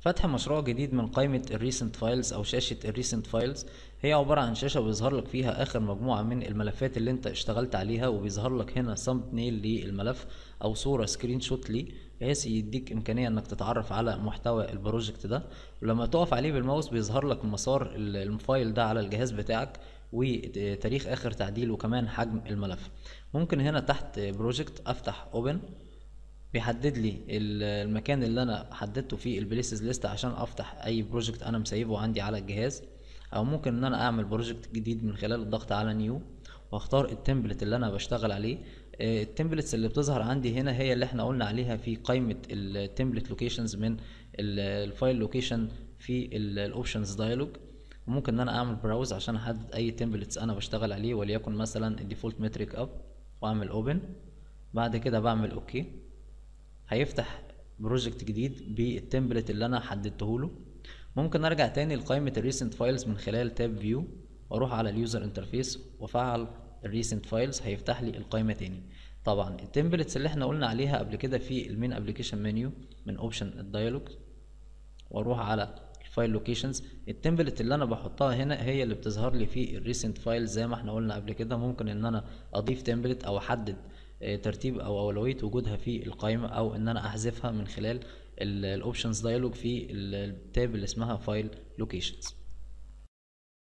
فتح مشروع جديد من قائمة الريسنت فايلز أو شاشة الريسنت فايلز هي عبارة عن شاشة بيظهر لك فيها آخر مجموعة من الملفات اللي أنت اشتغلت عليها وبيظهر لك هنا ثامب نيل للملف أو صورة سكرين شوت ليه بحيث يديك إمكانية إنك تتعرف على محتوى البروجكت ده ولما تقف عليه بالماوس بيظهر لك مسار الفايل ده على الجهاز بتاعك وتاريخ آخر تعديل وكمان حجم الملف ممكن هنا تحت بروجكت أفتح أوبن بيحدد لي المكان اللي انا حددته فيه البليسز ليست عشان افتح اي بروجكت انا مسيبه عندي على الجهاز او ممكن ان انا اعمل بروجكت جديد من خلال الضغط على نيو واختار التمبلت اللي انا بشتغل عليه آه، التمبلتس اللي بتظهر عندي هنا هي اللي احنا قلنا عليها في قائمه التمبلت لوكيشنز من الفايل لوكيشن في الاوبشنز دايلوج ممكن ان انا اعمل براوز عشان احدد اي تمبلتس انا بشتغل عليه وليكن مثلا الديفولت متريك اب واعمل اوبن بعد كده بعمل اوكي okay. هيفتح بروجكت جديد بالتمبلت اللي انا حددته له ممكن ارجع تاني لقائمه الريسنت فايلز من خلال تاب فيو واروح على اليوزر انترفيس وافعل الريسنت فايلز هيفتح لي القائمه تاني طبعا التمبلتس اللي احنا قلنا عليها قبل كده في المين ابلكيشن منيو من اوبشن الدايلوج واروح على الفايل لوكيشنز التمبلت اللي انا بحطها هنا هي اللي بتظهر لي في الريسنت فايل زي ما احنا قلنا قبل كده ممكن ان انا اضيف تمبلت او احدد آه، ترتيب او اولويه وجودها في القائمه او ان انا احذفها من خلال الاوبشنز دايلوج في التاب اللي اسمها فايل لوكيشنز